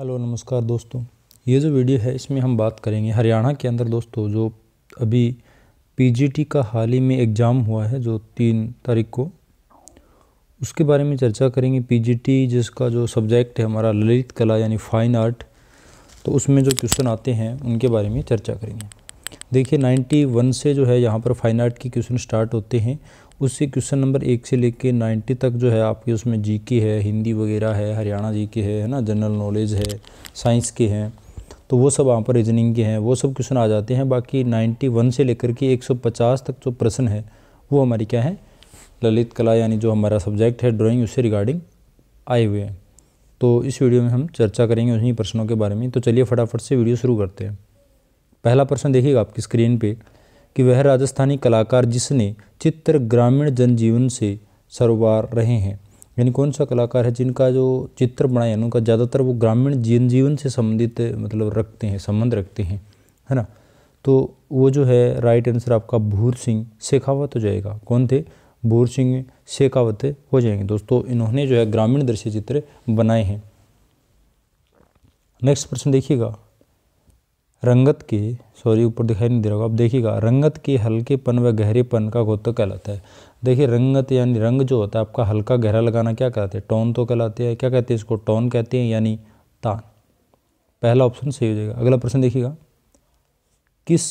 hello नमस्कार दोस्तों ये जो वीडियो है इसमें हम बात करेंगे हरियाणा के अंदर दोस्तों जो अभी पीजीटी का हाल ही में एग्ज़ाम हुआ है जो तीन तारीख को उसके बारे में चर्चा करेंगे पीजीटी जिसका जो सब्जेक्ट है हमारा ललित कला यानी फ़ाइन आर्ट तो उसमें जो क्वेश्चन आते हैं उनके बारे में चर्चा करेंगे देखिए 91 से जो है यहाँ पर फ़ाइन आर्ट के क्वेश्चन स्टार्ट होते हैं उससे क्वेश्चन नंबर एक से लेके नाइन्टी तक जो है आपके उसमें जीके है हिंदी वगैरह है हरियाणा जीके है है ना जनरल नॉलेज है साइंस के हैं तो वो सब वहाँ पर रीजनिंग के हैं वो सब क्वेश्चन आ जाते हैं बाकी नाइन्टी वन से लेकर के एक सौ पचास तक जो प्रश्न है वो हमारी क्या है ललित कला यानी जो हमारा सब्जेक्ट है ड्राइंग उससे रिगार्डिंग आए हुए हैं तो इस वीडियो में हम चर्चा करेंगे उन्हीं प्रश्नों के बारे में तो चलिए फटाफट से वीडियो शुरू करते हैं पहला प्रश्न देखिएगा आपकी स्क्रीन पर कि वह राजस्थानी कलाकार जिसने चित्र ग्रामीण जनजीवन से सरोवार रहे हैं यानी कौन सा कलाकार है जिनका जो चित्र बनाए हैं उनका ज़्यादातर वो ग्रामीण जनजीवन से संबंधित मतलब रखते हैं संबंध रखते हैं है ना तो वो जो है राइट आंसर आपका भूर सिंह शेखावत हो जाएगा कौन थे भूर सिंह शेखावत हो जाएंगे दोस्तों इन्होंने जो है ग्रामीण दृश्य चित्र बनाए हैं नेक्स्ट प्रश्न देखिएगा रंगत के सॉरी ऊपर दिखाई नहीं दे रहा होगा अब देखिएगा रंगत के हल्केपन व गहरेपन का गोतक कहलाता है देखिए रंगत यानी रंग जो होता है आपका हल्का गहरा लगाना क्या कहते हैं टोन तो कहलाते हैं क्या कहते हैं इसको टोन कहते हैं यानी तान पहला ऑप्शन सही हो जाएगा अगला प्रश्न देखिएगा किस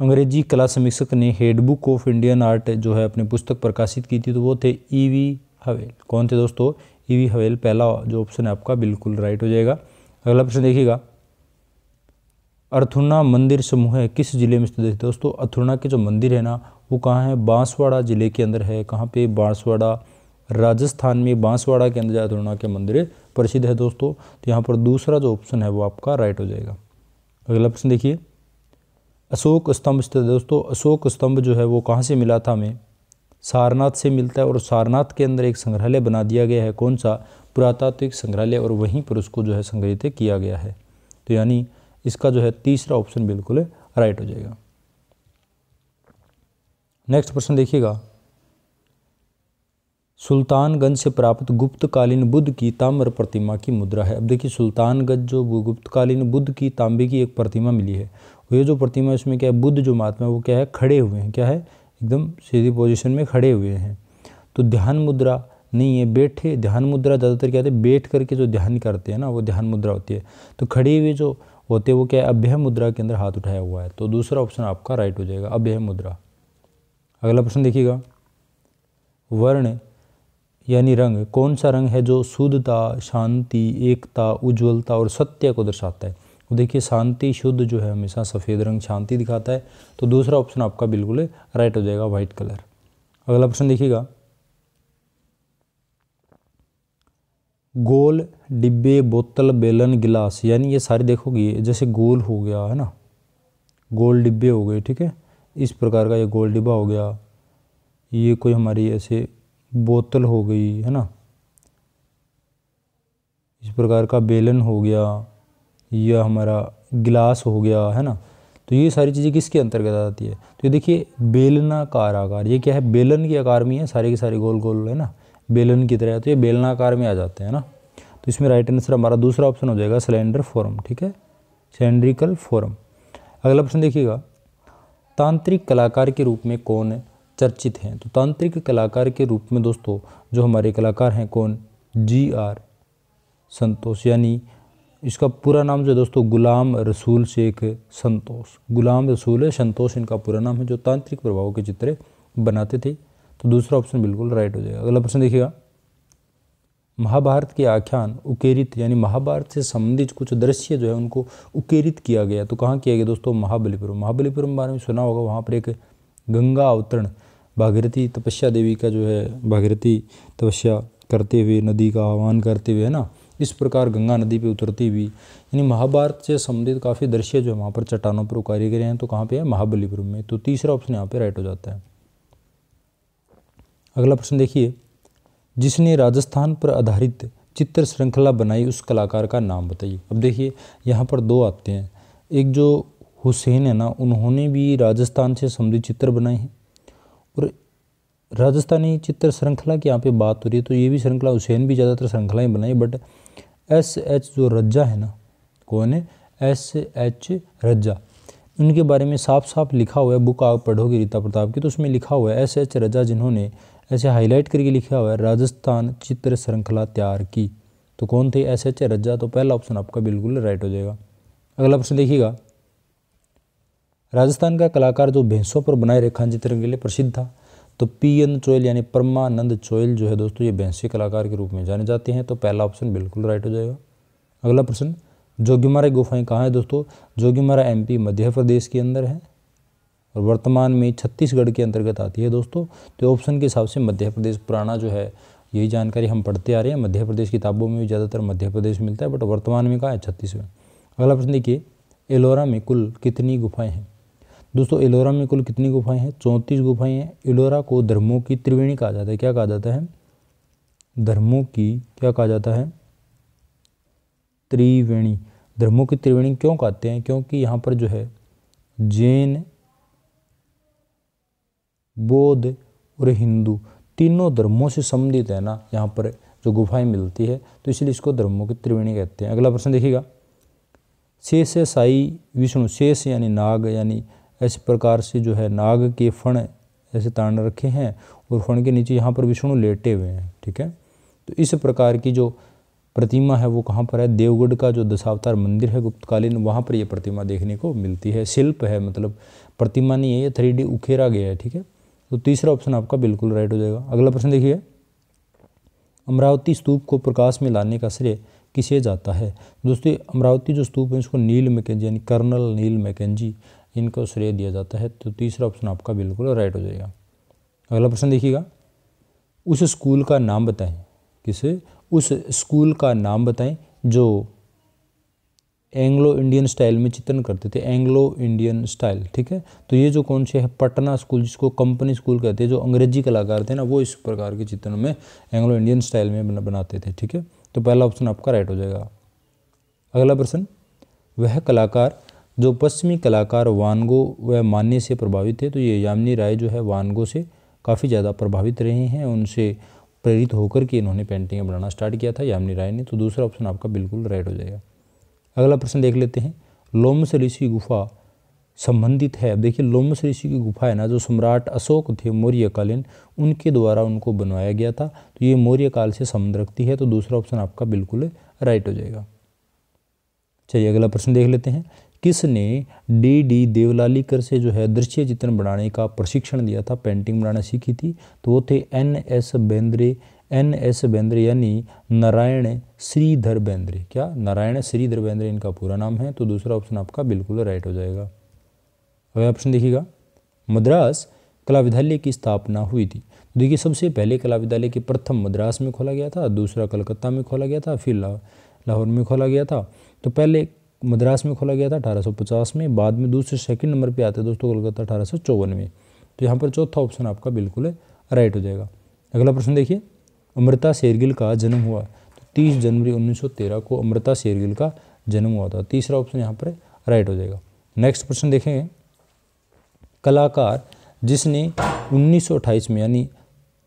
अंग्रेजी कला समीक्षक ने हेडबुक ऑफ इंडियन आर्ट जो है अपनी पुस्तक प्रकाशित की थी तो वो थे ई वी हवेल कौन थे दोस्तों ई वी हवेल पहला जो ऑप्शन है आपका बिल्कुल राइट हो जाएगा अगला प्रश्न देखिएगा अर्थुना मंदिर समूह है किस ज़िले में स्थित है दोस्तों अर्थुना के जो मंदिर है ना वो कहाँ है बांसवाड़ा ज़िले के अंदर है कहाँ पे बांसवाड़ा राजस्थान में बांसवाड़ा के अंदर अर्थुना के मंदिर प्रसिद्ध है दोस्तों तो यहाँ पर दूसरा जो ऑप्शन है वो आपका राइट हो जाएगा अगला प्रश्न देखिए अशोक स्तंभ स्थित दोस्तों अशोक स्तंभ जो है वो कहाँ से मिला था हमें सारनाथ से मिलता है और सारनाथ के अंदर एक संग्रहालय बना दिया गया है कौन सा पुरातात्विक संग्रहालय और वहीं पर उसको जो है संग्रहित किया गया है तो यानी इसका जो है तीसरा ऑप्शन बिल्कुल राइट हो जाएगा नेक्स्ट प्रश्न देखिएगा सुल्तानगंज से प्राप्त गुप्तकालीन बुद्ध की ताम्र प्रतिमा की मुद्रा है अब देखिए सुल्तानगंज जो गुप्तकालीन बुद्ध की तांबे की एक प्रतिमा मिली है ये जो प्रतिमा इसमें क्या है बुद्ध जो महात्मा है वो क्या है खड़े हुए हैं क्या है एकदम सीधी पोजिशन में खड़े हुए हैं तो ध्यान मुद्रा नहीं है बैठे ध्यान मुद्रा ज़्यादातर क्या है बैठ करके जो ध्यान करते हैं ना वो ध्यान मुद्रा होती है तो खड़े हुए जो होते वो क्या है अभ्य मुद्रा के अंदर हाथ उठाया हुआ है तो दूसरा ऑप्शन आपका राइट हो जाएगा अभ्य मुद्रा अगला प्रश्न देखिएगा वर्ण यानी रंग कौन सा रंग है जो शुद्धता शांति एकता उज्ज्वलता और सत्य को दर्शाता है तो देखिए शांति शुद्ध जो है हमेशा सफ़ेद रंग शांति दिखाता है तो दूसरा ऑप्शन आपका बिल्कुल राइट हो जाएगा वाइट कलर अगला प्रश्न देखिएगा गोल डिब्बे बोतल बेलन गिलास यानी ये सारे देखोगे जैसे गोल हो गया है ना गोल डिब्बे हो गए ठीक है इस प्रकार का ये गोल डिब्बा हो गया ये कोई हमारी ऐसे बोतल हो गई है ना इस प्रकार का बेलन हो गया या हमारा गिलास हो गया है ना तो ये सारी चीज़ें किसके अंतर्गत आती है तो ये देखिए बेलनाकार आकार ये क्या है बेलन के आकार में है सारे के सारे गोल गोल है ना बेलन की तरह तो ये बेलनाकार में आ जाते हैं ना तो इसमें राइट आंसर हमारा दूसरा ऑप्शन हो जाएगा सिलेंडर फॉर्म ठीक है सिलेंड्रिकल फॉर्म अगला ऑप्शन देखिएगा तांत्रिक कलाकार के रूप में कौन चर्चित हैं तो तांत्रिक कलाकार के रूप में दोस्तों जो हमारे कलाकार हैं कौन जी आर संतोष यानी इसका पूरा नाम जो है दोस्तों गुलाम रसूल शेख संतोष गुलाम रसूल संतोष इनका पूरा नाम है जो तांत्रिक प्रभाव के चित्र बनाते थे तो दूसरा ऑप्शन बिल्कुल राइट हो जाएगा अगला प्रश्न देखिएगा महाभारत के आख्यान उकेरित यानी महाभारत से संबंधित कुछ दृश्य जो है उनको उकेरित किया गया तो कहाँ किया गया दोस्तों महाबलीपुरम महाबलीपुरम बारे में सुना होगा वहाँ पर एक गंगा अवतरण भागीरथी तपस्या देवी का जो है भागीरथी तपस्या करते हुए नदी का आह्वान करते हुए है ना इस प्रकार गंगा नदी पे उतरती हुई यानी महाभारत से संबंधित काफ़ी दृश्य जो है वहाँ पर चट्टानों पर उकारे गए हैं तो कहाँ पे है महाबलीपुरम में तो तीसरा ऑप्शन यहाँ पे राइट हो जाता है अगला प्रश्न देखिए जिसने राजस्थान पर आधारित चित्र श्रृंखला बनाई उस कलाकार का नाम बताइए अब देखिए यहाँ पर दो आते हैं एक जो हुसैन है ना उन्होंने भी राजस्थान से संबंधित चित्र बनाए हैं और राजस्थानी चित्र श्रृंखला की यहाँ पे बात हो रही है तो ये भी श्रृंखला हुसैन भी ज़्यादातर श्रृंखलाएँ बनाई बट एस एच जो रज्जा है ना कौन है एस एच रज्जा उनके बारे में साफ साफ लिखा हुआ है बुक आप पढ़ोगे रीता प्रताप की तो उसमें लिखा हुआ है एस एच रज्जा जिन्होंने ऐसे हाईलाइट करके लिखा हुआ है राजस्थान चित्र श्रृंखला तैयार की तो कौन थे एस एच रज्जा तो पहला ऑप्शन आपका बिल्कुल राइट हो जाएगा अगला प्रश्न देखिएगा राजस्थान का कलाकार जो भैंसों पर बनाए रेखा चित्र के लिए प्रसिद्ध था तो पी एन चोयल यानी परमानंद चोयल जो है दोस्तों ये भैंसी कलाकार के रूप में जाने जाते हैं तो पहला ऑप्शन बिल्कुल राइट हो जाएगा अगला प्रश्न जोगीमारा गुफाएं कहाँ है दोस्तों जोगीमारा एमपी मध्य प्रदेश के अंदर है और वर्तमान में छत्तीसगढ़ के अंतर्गत आती है दोस्तों तो ऑप्शन के हिसाब से मध्य प्रदेश पुराना जो है यही जानकारी हम पढ़ते आ रहे हैं मध्य प्रदेश किताबों में भी ज़्यादातर मध्य प्रदेश मिलता है बट वर्तमान में कहाँ है छत्तीसगढ़ अगला प्रश्न देखिए एलोरा में कुल कितनी गुफाएं हैं दोस्तों एलोरा में कुल कितनी गुफाएं हैं चौंतीस गुफाएं हैं एलोरा को धर्मों की त्रिवेणी कहा जाता है क्या कहा जाता है धर्मों की क्या कहा जाता है त्रिवेणी धर्मों की त्रिवेणी क्यों कहते हैं क्योंकि यहाँ पर जो है जैन बौद्ध और हिंदू तीनों धर्मों से संबंधित है ना यहाँ पर जो गुफाएं मिलती है तो इसलिए इसको धर्मों की त्रिवेणी कहते हैं अगला प्रश्न देखिएगा शेष साई विष्णु शेष यानी नाग यानी ऐसे प्रकार से जो है नाग के फण ऐसे ताण रखे हैं और फण के नीचे यहाँ पर विष्णु लेटे हुए हैं ठीक है तो इस प्रकार की जो प्रतिमा है वो कहाँ पर है देवगढ़ का जो दशावतार मंदिर है गुप्तकालीन वहाँ पर ये प्रतिमा देखने को मिलती है शिल्प है मतलब प्रतिमा नहीं है ये थ्री उखेरा गया है ठीक है तो तीसरा ऑप्शन आपका बिल्कुल राइट हो जाएगा अगला प्रश्न देखिए अमरावती स्तूप को प्रकाश में लाने का श्रेय किसे जाता है दोस्तों अमरावती जो स्तूप है उसको नील मैकेजी यानी कर्नल नील मैकेजी इनको श्रेय दिया जाता है तो तीसरा ऑप्शन आपका बिल्कुल राइट हो जाएगा अगला प्रश्न देखिएगा उस स्कूल का नाम बताएं किसे उस स्कूल का नाम बताएं जो एंग्लो इंडियन स्टाइल में चित्रण करते थे एंग्लो इंडियन स्टाइल ठीक है तो ये जो कौन से है पटना स्कूल जिसको कंपनी स्कूल कहते हैं जो अंग्रेजी कलाकार थे ना वो इस प्रकार के चित्रण में एंग्लो इंडियन स्टाइल में बना, बनाते थे ठीक है तो पहला ऑप्शन आपका राइट हो जाएगा अगला प्रश्न वह कलाकार जो पश्चिमी कलाकार वानगो व मान्य से प्रभावित थे तो ये यामिनी राय जो है वानगो से काफ़ी ज़्यादा प्रभावित रहे हैं उनसे प्रेरित होकर के इन्होंने पेंटिंग बनाना स्टार्ट किया था यामिनी राय ने तो दूसरा ऑप्शन आपका बिल्कुल राइट हो जाएगा अगला प्रश्न देख लेते हैं लोमस ऋषि गुफा संबंधित है अब देखिए लोमस ऋषि की गुफा है ना जो सम्राट अशोक थे मौर्यकालीन उनके द्वारा उनको बनवाया गया था तो ये मौर्य काल से संबंध रखती है तो दूसरा ऑप्शन आपका बिल्कुल राइट हो जाएगा चलिए अगला प्रश्न देख लेते हैं किसने डी डी देवलालीकर से जो है दृश्य चित्रण बनाने का प्रशिक्षण दिया था पेंटिंग बनाना सीखी थी तो वो थे N S Bendre N S Bendre यानी नारायण श्रीधर बेंद्रे क्या नारायण श्रीधर बेंद्रे इनका पूरा नाम है तो दूसरा ऑप्शन आपका बिल्कुल राइट हो जाएगा अगला ऑप्शन देखिएगा मद्रास कला विद्यालय की स्थापना हुई थी तो देखिए सबसे पहले कला विद्यालय के प्रथम मद्रास में खोला गया था दूसरा कलकत्ता में खोला गया था फिर लाहौर में खोला गया था तो पहले मद्रास में खोला गया था अठारह में बाद में दूसरे सेकंड नंबर पे आते दोस्तों कोलकाता अठारह में तो यहाँ पर चौथा ऑप्शन आपका बिल्कुल राइट हो जाएगा अगला प्रश्न देखिए अमृता शेरगिल का जन्म हुआ तो तीस जनवरी 1913 को अमृता शेरगिल का जन्म हुआ था तीसरा ऑप्शन यहाँ पर राइट हो जाएगा नेक्स्ट क्वेश्चन देखेंगे कलाकार जिसने 1928 में यानी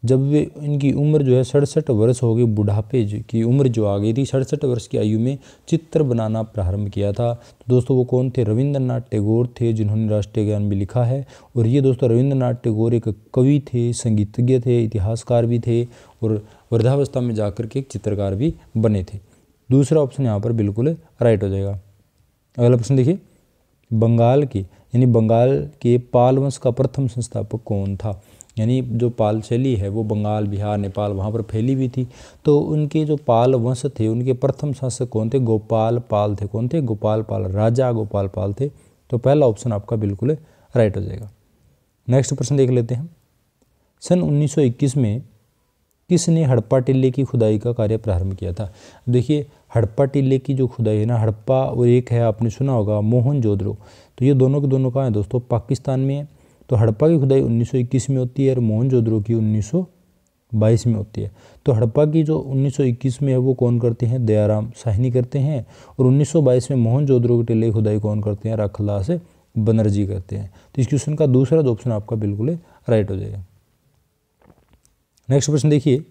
जब वे इनकी उम्र जो है सड़सठ वर्ष हो गई बुढ़ापे की उम्र जो आ गई थी सड़सठ वर्ष की आयु में चित्र बनाना प्रारंभ किया था तो दोस्तों वो कौन थे रविंद्रनाथ टैगोर थे जिन्होंने राष्ट्रीय ज्ञान भी लिखा है और ये दोस्तों रविंद्रनाथ टैगोर एक कवि थे संगीतज्ञ थे इतिहासकार भी थे और वृद्धावस्था में जाकर के एक चित्रकार भी बने थे दूसरा ऑप्शन यहाँ पर बिल्कुल राइट हो जाएगा अगला प्रश्न देखिए बंगाल के यानी बंगाल के पाल वंश का प्रथम संस्थापक कौन था यानी जो पाल शैली है वो बंगाल बिहार नेपाल वहाँ पर फैली हुई थी तो उनके जो पाल वंश थे उनके प्रथम शासक कौन थे गोपाल पाल थे कौन थे गोपाल पाल राजा गोपाल पाल थे तो पहला ऑप्शन आपका बिल्कुल राइट हो जाएगा नेक्स्ट प्रश्न देख लेते हैं सन 1921 में किसने हड़प्पा टिल्ले की खुदाई का कार्य प्रारंभ किया था देखिए हड़प्पा टिल्ले की जो खुदाई है ना हड़प्पा और एक है आपने सुना होगा मोहन जोदड़ो तो ये दोनों के दोनों कहाँ हैं दोस्तों पाकिस्तान में है तो हड़प्पा की खुदाई 1921 में होती है और मोहन जोदड़ो की 1922 में होती है तो हड़प्पा की जो 1921 में है वो कौन करते हैं दयाराम साहनी करते हैं और 1922 में मोहन जोदड़ो के टिल्ले खुदाई कौन करते हैं राखलास बनर्जी करते हैं तो इस क्वेश्चन का दूसरा ऑप्शन आपका बिल्कुल राइट हो जाएगा नेक्स्ट प्रश्न देखिए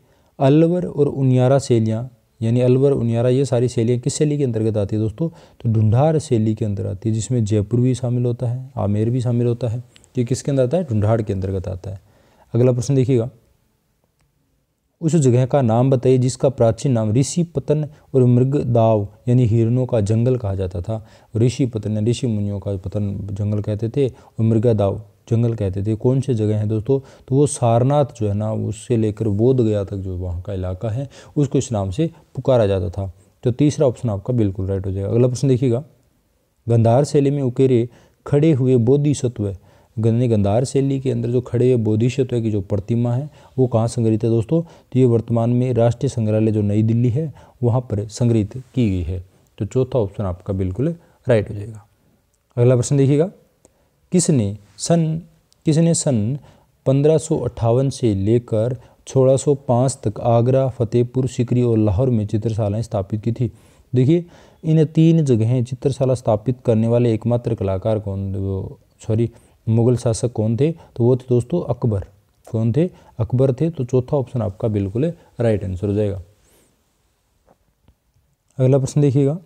अलवर और उनियारा शैलियाँ यानी अलवर उनियारा ये सारी शैलियाँ किस शैली के अंतर्गत आती है दोस्तों तो ढूंढार शैली के अंदर आती है जिसमें जयपुर भी शामिल होता है आमेर भी शामिल होता है ये किसके अंदर आता है ढूंढाड़ के अंतर्गत आता है अगला प्रश्न देखिएगा उस जगह का नाम बताइए जिसका प्राचीन नाम ऋषि पतन और मृगदाव यानी हिरणों का जंगल कहा जाता था ऋषि पतन या ऋषि मुनियों का पतन जंगल कहते थे और मृगदाव जंगल कहते थे कौन से जगह हैं दोस्तों तो वो सारनाथ जो है ना उससे लेकर बोध गया तक जो वहाँ का इलाका है उसको इस नाम से पुकारा जाता था तो तीसरा ऑप्शन आपका बिल्कुल राइट हो जाएगा अगला प्रश्न देखिएगा गंधार शैली में उकेरे खड़े हुए बोधि सत्व गंदे गंधार शैली के अंदर जो खड़े हुए बोधिसत्व की जो प्रतिमा है वो कहाँ संग्रहित है दोस्तों तो ये वर्तमान में राष्ट्रीय संग्रहालय जो नई दिल्ली है वहाँ पर संग्रहित की गई है तो चौथा ऑप्शन आपका बिल्कुल राइट हो जाएगा अगला प्रश्न देखिएगा किसने सन किसने सन पंद्रह से लेकर 1605 तक आगरा फतेहपुर सिकरी और लाहौर में चित्रशालाएँ स्थापित की थी देखिए इन तीन जगहें चित्रशाला स्थापित करने वाले एकमात्र कलाकार कौन सॉरी मुगल शासक कौन थे तो वो थे दोस्तों अकबर कौन थे अकबर थे तो चौथा ऑप्शन आपका बिल्कुल राइट आंसर हो जाएगा अगला प्रश्न देखिएगा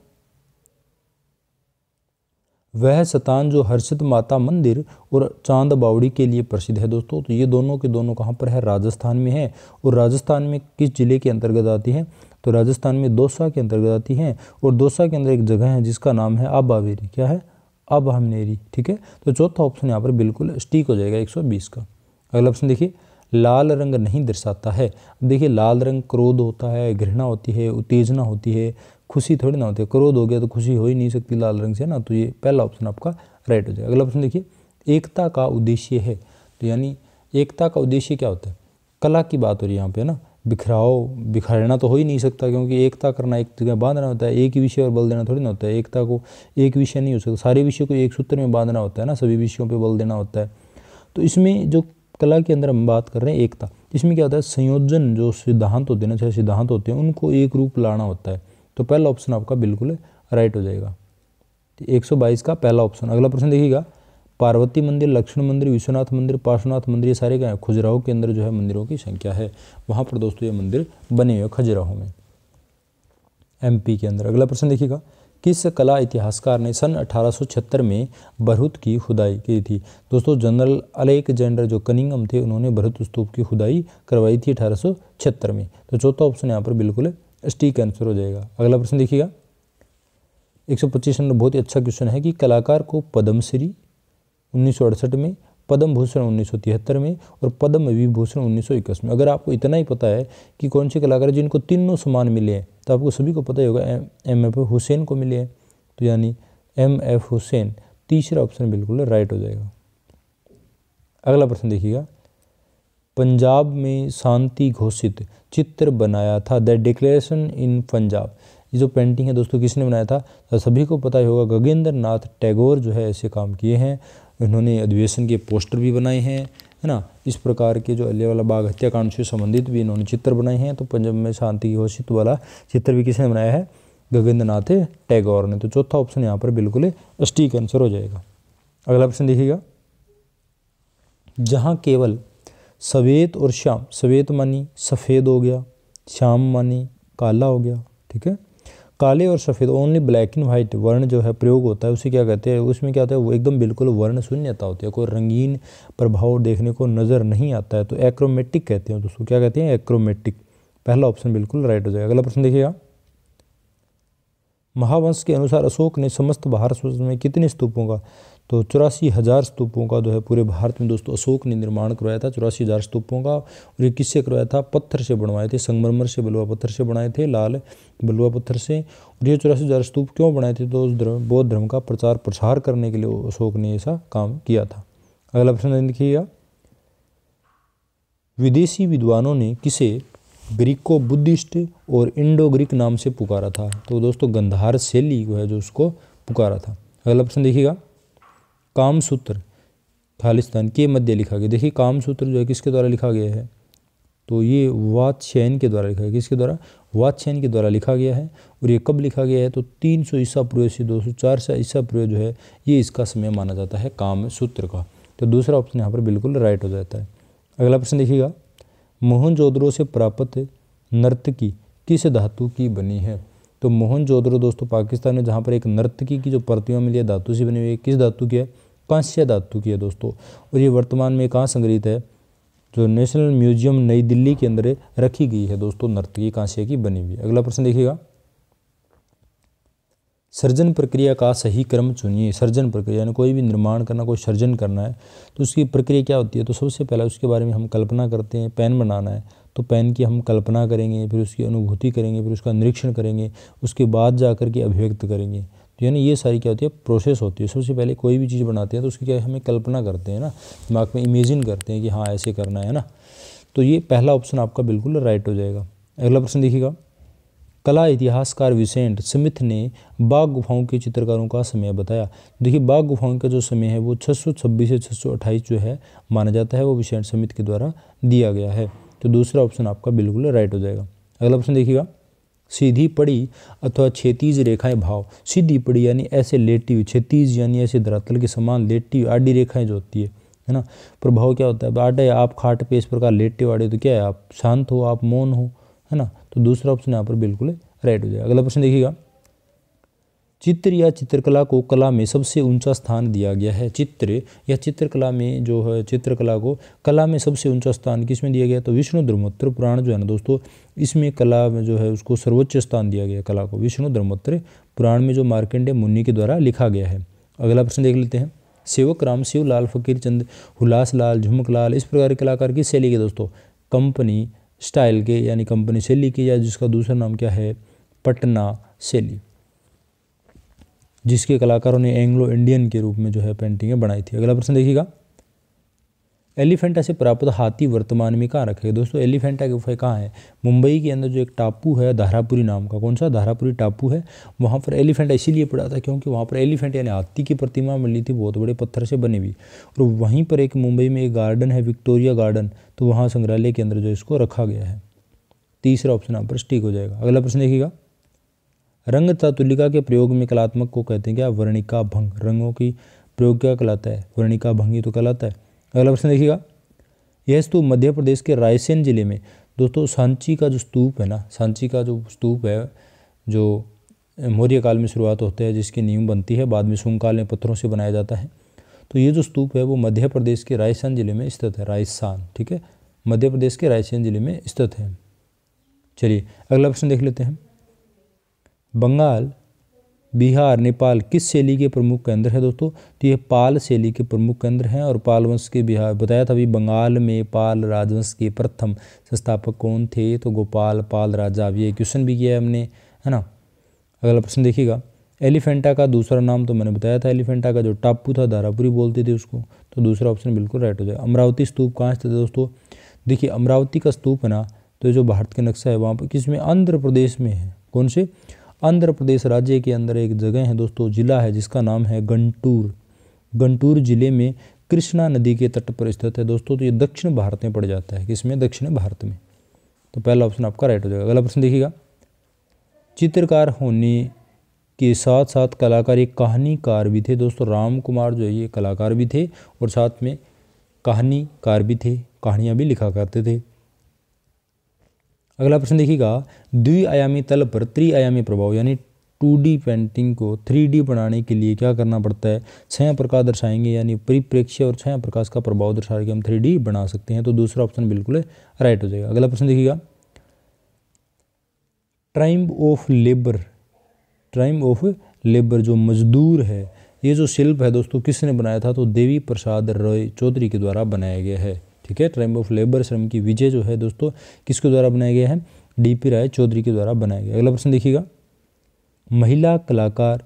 वह स्थान जो हर्षित माता मंदिर और चांद बावड़ी के लिए प्रसिद्ध है दोस्तों तो ये दोनों के दोनों कहाँ पर है राजस्थान में है और राजस्थान में किस जिले के अंतर्गत आती है तो राजस्थान में दोसा के अंतर्गत आती हैं और दोसा के अंदर एक जगह है जिसका नाम है आबावेरी क्या है अब हमनेरी ठीक है तो चौथा ऑप्शन यहाँ पर बिल्कुल स्टीक हो जाएगा 120 का अगला ऑप्शन देखिए लाल रंग नहीं दर्शाता है देखिए लाल रंग क्रोध होता है घृणा होती है उत्तेजना होती है खुशी थोड़ी ना होती है क्रोध हो गया तो खुशी हो ही नहीं सकती लाल रंग से ना तो ये पहला ऑप्शन आपका राइट हो जाएगा अगला ऑप्शन देखिए एकता का उद्देश्य है तो यानी एकता का उद्देश्य क्या होता है कला की बात हो रही है यहाँ पे ना बिखराओ बिखरना तो हो ही नहीं सकता क्योंकि एकता करना एक जगह बांधना होता है एक ही विषय पर बल देना थोड़ी ना होता है एकता को एक विषय नहीं हो सकता सारे विषय को एक सूत्र में बांधना होता है ना सभी विषयों पर बल देना होता है तो इसमें जो कला के अंदर हम बात कर रहे हैं एकता इसमें क्या होता है संयोजन जो सिद्धांत होते हैं ना चाहे सिद्धांत होते हैं उनको एक रूप लाना होता है तो पहला ऑप्शन आपका बिल्कुल राइट हो जाएगा तो एक सौ बाईस का पहला ऑप्शन अगला प्रश्न देखिएगा पार्वती मंदिर लक्ष्मण मंदिर विश्वनाथ मंदिर पार्श्वनाथ मंदिर ये सारे क्या है के अंदर जो है मंदिरों की संख्या है वहाँ पर दोस्तों ये मंदिर बने हुए खजुराहो में एम के अंदर अगला प्रश्न देखिएगा किस कला इतिहासकार ने सन 1876 में बरहुत की खुदाई की थी दोस्तों जनरल अलेक्जेंडर जो कनिंगम थे उन्होंने बरहुत स्तूप की खुदाई करवाई थी 1876 में तो चौथा ऑप्शन यहाँ पर बिल्कुल स्टीक आंसर हो जाएगा अगला प्रश्न देखिएगा एक सौ पच्चीस नंबर बहुत ही अच्छा क्वेश्चन है कि कलाकार को पद्मश्री उन्नीस सौ अड़सठ में पद्म भूषण उन्नीस सौ तिहत्तर में और पद्म विभूषण उन्नीस सौ इक्कीस में अगर आपको इतना ही पता है कि कौन से कलाकार जिनको तीनों सम्मान मिले हैं तो आपको सभी को पता ही होगा एम एफ हुसैन को मिले हैं तो यानी एम एफ हुसैन तीसरा ऑप्शन बिल्कुल राइट हो जाएगा अगला प्रश्न देखिएगा पंजाब में शांति घोषित चित्र बनाया था द डिक्लेरेशन इन पंजाब ये जो पेंटिंग है दोस्तों किसने बनाया था तो सभी को पता ही होगा गगेंद्र नाथ टैगोर जो है ऐसे काम किए हैं इन्होंने अधिवेशन के पोस्टर भी बनाए हैं है ना इस प्रकार के जो अल्ले वाला बाग हत्याकांड से संबंधित भी इन्होंने चित्र बनाए हैं तो पंजाब में शांति घोषित वाला चित्र भी किसने बनाया है गगेंद्र नाथ टैगोर ने तो चौथा ऑप्शन यहाँ पर बिल्कुल स्टीक आंसर हो जाएगा अगला ऑप्शन देखिएगा जहाँ केवल सवेत और श्याम सवेत मानी सफ़ेद हो गया श्याम मानी काला हो गया ठीक है काले और सफ़ेद ओनली ब्लैक एंड वाइट वर्ण जो है प्रयोग होता है उसे क्या कहते हैं उसमें क्या होता है वो एकदम बिल्कुल वर्ण शून्यता होती है कोई रंगीन प्रभाव देखने को नज़र नहीं आता है तो एक्रोमेटिक कहते हैं दोस्तों क्या कहते हैं एक्रोमेटिक पहला ऑप्शन बिल्कुल राइट हो जाएगा अगला प्रश्न देखिएगा महावंश के अनुसार अशोक ने समस्त भारत में कितने स्तूपों का तो चौरासी हज़ार स्तूपों का जो है पूरे भारत में दोस्तों अशोक ने निर्माण करवाया था चौरासी हज़ार स्तूपों का और ये किससे करवाया था पत्थर से बनवाए थे संगमरमर से बलुआ पत्थर से बनाए थे लाल बलुआ पत्थर से और ये चौरासी हज़ार स्तूप क्यों बनाए थे तो उस धर्म बौद्ध धर्म का प्रचार प्रसार करने के लिए अशोक ने ऐसा काम किया था अगला प्रश्न देखिएगा विदेशी विद्वानों ने किसे ग्रीको बुद्धिस्ट और इंडो ग्रीक नाम से पुकारा था तो दोस्तों गंधार शैली जो है जो उसको पुकारा था अगला प्रश्न देखिएगा कामसूत्र खालिस्तान के मध्य लिखा गया देखिए कामसूत्र जो है किसके द्वारा लिखा गया है तो ये वात्स्यन के द्वारा लिखा गया किसके द्वारा वात्स्यन के द्वारा लिखा गया है और ये कब लिखा गया है तो 300 सौ ईसा पूर्व से दो सौ चार सौ ईसा पूर्व जो है ये इसका समय माना जाता है कामसूत्र का तो दूसरा ऑप्शन यहाँ पर बिल्कुल राइट हो जाता है अगला प्रश्न देखिएगा मोहनजोदड़ो से प्राप्त नर्तकी किस धातु की बनी है तो मोहनजोदड़ो दोस्तों पाकिस्तान में जहाँ पर एक नर्तकी की जो प्रतिमा मिली है धातु से बनी हुई है किस धातु की है कांस्य धातु की है दोस्तों और ये वर्तमान में कहाँ संग्रहित है जो नेशनल म्यूजियम नई दिल्ली के अंदर रखी गई है दोस्तों नर्तकी कांस्य की बनी हुई अगला प्रश्न देखिएगा सर्जन प्रक्रिया का सही क्रम चुनिए सर्जन प्रक्रिया यानी कोई भी निर्माण करना कोई सर्जन करना है तो उसकी प्रक्रिया क्या होती है तो सबसे पहला उसके बारे में हम कल्पना करते हैं पेन बनाना है तो पेन की हम कल्पना करेंगे फिर उसकी अनुभूति करेंगे फिर उसका निरीक्षण करेंगे उसके बाद जा करके के अभिव्यक्त करेंगे तो यानी ये सारी क्या होती है प्रोसेस होती है सबसे पहले कोई भी चीज़ बनाते हैं तो उसकी क्या हमें कल्पना करते हैं ना दिमाग में इमेजिन करते हैं कि हाँ ऐसे करना है ना तो ये पहला ऑप्शन आपका बिल्कुल राइट हो जाएगा अगला प्रश्न देखिएगा कला इतिहासकार विसेंट स्मिथ ने बाघ गुफाओं के चित्रकारों का समय बताया देखिए बाघ गुफाओं का जो समय है वो 626 से 628 जो है माना जाता है वो विसेंट स्मिथ के द्वारा दिया गया है तो दूसरा ऑप्शन आपका बिल्कुल राइट हो जाएगा अगला ऑप्शन देखिएगा सीधी पड़ी अथवा छेतीज रेखाएं भाव सीधी पड़ी यानी ऐसे लेटी हुई छेतीज यानी ऐसे धरातल के समान लेटी हुई आडी रेखाएं जो होती है है ना प्रभाव क्या होता है आटे आप खाट पे इस प्रकार लेटे वाड़े तो क्या है आप शांत हो आप मौन हो है ना तो दूसरा ऑप्शन यहाँ पर बिल्कुल राइट हो जाएगा अगला प्रश्न देखिएगा चित्र या चित्रकला को कला में सबसे ऊंचा स्थान दिया गया है चित्र या चित्रकला में जो है चित्रकला को कला में सबसे ऊंचा स्थान किस में दिया गया तो विष्णु धर्मोत्तर पुराण जो है ना दोस्तों इसमें कला में जो है उसको सर्वोच्च स्थान दिया गया कला को विष्णु धर्मोत्तर पुराण में जो मार्केंडे मुन्नी के द्वारा लिखा गया है अगला प्रश्न देख लेते हैं सेवक राम शिवलाल फकीर चंद हुलास लाल झुमक लाल इस प्रकार के कलाकार की शैली के दोस्तों कंपनी स्टाइल के यानी कंपनी सेली की या जिसका दूसरा नाम क्या है पटना सेली जिसके कलाकारों ने एंग्लो इंडियन के रूप में जो है पेंटिंगें बनाई थी अगला प्रश्न देखिएगा एलिफेंटा से प्राप्त हाथी वर्तमान में कहाँ रखे दोस्तों एलिफेंटा की गुफाएँ कहाँ है मुंबई के अंदर जो एक टापू है धारापुरी नाम का कौन सा धारापुरी टापू है वहाँ पर एलिफेंटा इसीलिए पड़ा था क्योंकि वहाँ पर एलिफेंट यानी हाथी की प्रतिमा मिली थी बहुत बड़े पत्थर से बनी हुई और वहीं पर एक मुंबई में एक गार्डन है विक्टोरिया गार्डन तो वहाँ संग्रहालय के अंदर जो इसको रखा गया है तीसरा ऑप्शन आप ठीक हो जाएगा अगला प्रश्न देखिएगा रंग तातुलिका के प्रयोग में कलात्मक को कहते हैं क्या वर्णिका भंग रंगों की प्रयोग क्या कहलाता है वर्णिका भंग ही तो कहलाता है अगला प्रश्न देखिएगा यह स्तूप मध्य प्रदेश के रायसेन जिले में दोस्तों सांची का जो स्तूप है ना सांची का जो स्तूप है जो मौर्य काल में शुरुआत होता है जिसकी नींव बनती है बाद में सुंग काल में पत्थरों से बनाया जाता है तो ये जो स्तूप है वो मध्य प्रदेश के रायसेन ज़िले में स्थित है राजस्थान ठीक है मध्य प्रदेश के रायसेन ज़िले में स्थित है चलिए अगला प्रश्न देख लेते हैं बंगाल बिहार नेपाल किस शैली के प्रमुख केंद्र है दोस्तों तो ये पाल शैली के प्रमुख केंद्र हैं और पाल वंश के बिहार बताया था अभी बंगाल में पाल राजवंश के प्रथम संस्थापक कौन थे तो गोपाल पाल राजा अभी ये क्वेश्चन भी किया है हमने है ना अगला प्रश्न देखिएगा एलिफेंटा का दूसरा नाम तो मैंने बताया था एलिफेंटा का जो टापू था धारापुरी बोलते थे उसको तो दूसरा ऑप्शन बिल्कुल राइट हो जाएगा अमरावती स्तूप कहाँ स्थित है दोस्तों देखिए अमरावती का स्तूप है ना तो जो भारत का नक्शा है वहाँ पर किस में आंध्र प्रदेश में है कौन से आंध्र प्रदेश राज्य के अंदर एक जगह है दोस्तों जिला है जिसका नाम है गंटूर गंटूर जिले में कृष्णा नदी के तट पर स्थित है दोस्तों तो ये दक्षिण भारत में पड़ जाता है किसमें दक्षिण भारत में तो पहला ऑप्शन आपका राइट हो जाएगा अगला प्रश्न देखिएगा चित्रकार होने के साथ साथ कलाकार एक कहानीकार भी थे दोस्तों राम कुमार जो है ये कलाकार भी थे और साथ में कहानीकार भी थे कहानियाँ भी लिखा करते थे अगला प्रश्न देखिएगा द्विआयामी तल पर त्रिआयामी प्रभाव यानी टू डी पेंटिंग को थ्री डी बनाने के लिए क्या करना पड़ता है छः प्रकाश दर्शाएंगे यानी परिप्रेक्ष्य और छः प्रकाश का प्रभाव दर्शा के हम थ्री डी बना सकते हैं तो दूसरा ऑप्शन बिल्कुल राइट हो जाएगा अगला प्रश्न देखिएगा triumph of labour triumph of labour जो मजदूर है ये जो शिल्प है दोस्तों किसने बनाया था तो देवी प्रसाद रॉय चौधरी के द्वारा बनाया गया है ठीक है ट्राइम ऑफ लेबर श्रम की विजय जो है दोस्तों किसके द्वारा बनाया गया है डीपी राय चौधरी के द्वारा बनाया गया अगला प्रश्न देखिएगा महिला कलाकार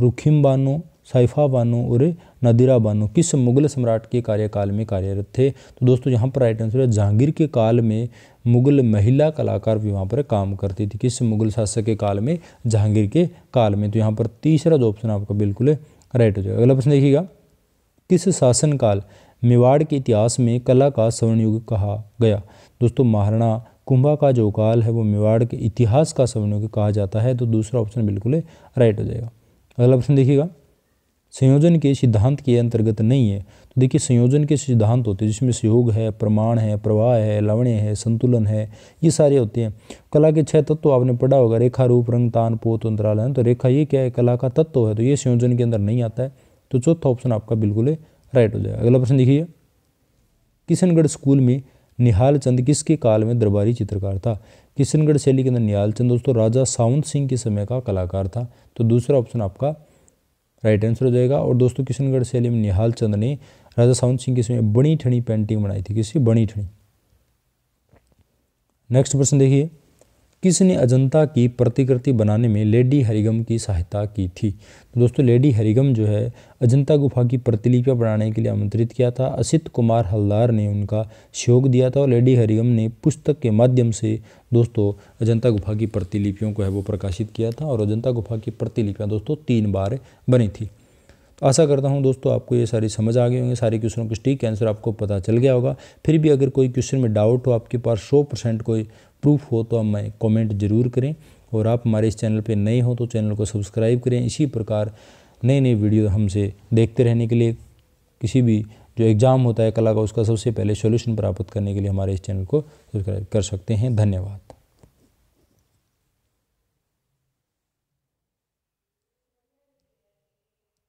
रुखिम बानो साइफा बानो और नदीरा बानो किस मुगल सम्राट के कार्यकाल में कार्यरत थे तो दोस्तों यहाँ पर राइट आंसर है जहांगीर के काल में मुगल महिला कलाकार भी वहाँ पर काम करती थी किस मुगल शासक के काल में जहांगीर के काल में तो यहाँ पर तीसरा जो ऑप्शन आपका बिल्कुल राइट हो जाएगा अगला प्रश्न देखिएगा किस शासनकाल मेवाड़ के इतिहास में कला का स्वर्णयुग कहा गया दोस्तों महाराणा कुंभा का जो काल है वो मेवाड़ के इतिहास का स्वर्णयुग कहा जाता है तो दूसरा ऑप्शन बिल्कुल राइट हो जाएगा अगला प्रश्न देखिएगा संयोजन के सिद्धांत के अंतर्गत नहीं है तो देखिए संयोजन के सिद्धांत होते हैं जिसमें सहयोग है प्रमाण है प्रवाह है लवण्य है संतुलन है ये सारे होते हैं कला के छह तत्व तो आपने पढ़ा होगा रेखा रूप रंग तान पोत अंतराल तो रेखा ये क्या है कला का तत्व तो है तो ये संयोजन के अंदर नहीं आता है तो चौथा ऑप्शन आपका बिल्कुल राइट हो जाएगा अगला प्रश्न देखिए किशनगढ़ स्कूल में निहाल चंद किसके काल में दरबारी चित्रकार था किशनगढ़ शैली के अंदर निहाल चंद दोस्तों राजा सावंत सिंह के समय का कलाकार था तो दूसरा ऑप्शन आपका राइट आंसर हो जाएगा और दोस्तों किशनगढ़ शैली में निहाल चंद ने राजा सावंत सिंह की इसमें बड़ी ठणी पेंटिंग बनाई थी किसी बड़ी ठणी नेक्स्ट प्रश्न देखिए किसने अजंता की प्रतिकृति बनाने में लेडी हरिगम की सहायता की थी तो दोस्तों लेडी हरिगम जो है अजंता गुफा की प्रतिलिपियाँ बनाने के लिए आमंत्रित किया था असित कुमार हल्दार ने उनका सहयोग दिया था और लेडी हरिगम ने पुस्तक के माध्यम से दोस्तों अजंता गुफा की प्रतिलिपियों को है वो प्रकाशित किया था और अजंता गुफा की प्रतिलिपियाँ दोस्तों तीन बार बनी थी तो आशा करता हूँ दोस्तों आपको ये सारी समझ आ गए होंगे सारे क्वेश्चनों के स्टीक आंसर आपको पता चल गया होगा फिर भी अगर कोई क्वेश्चन में डाउट हो आपके पास सौ परसेंट कोई प्रूफ हो तो हमें कमेंट ज़रूर करें और आप हमारे इस चैनल पर नए हों तो चैनल को सब्सक्राइब करें इसी प्रकार नई नई वीडियो हमसे देखते रहने के लिए किसी भी जो एग्ज़ाम होता है कला का उसका सबसे पहले सोल्यूशन प्राप्त करने के लिए हमारे इस चैनल को सब्सक्राइब कर सकते हैं धन्यवाद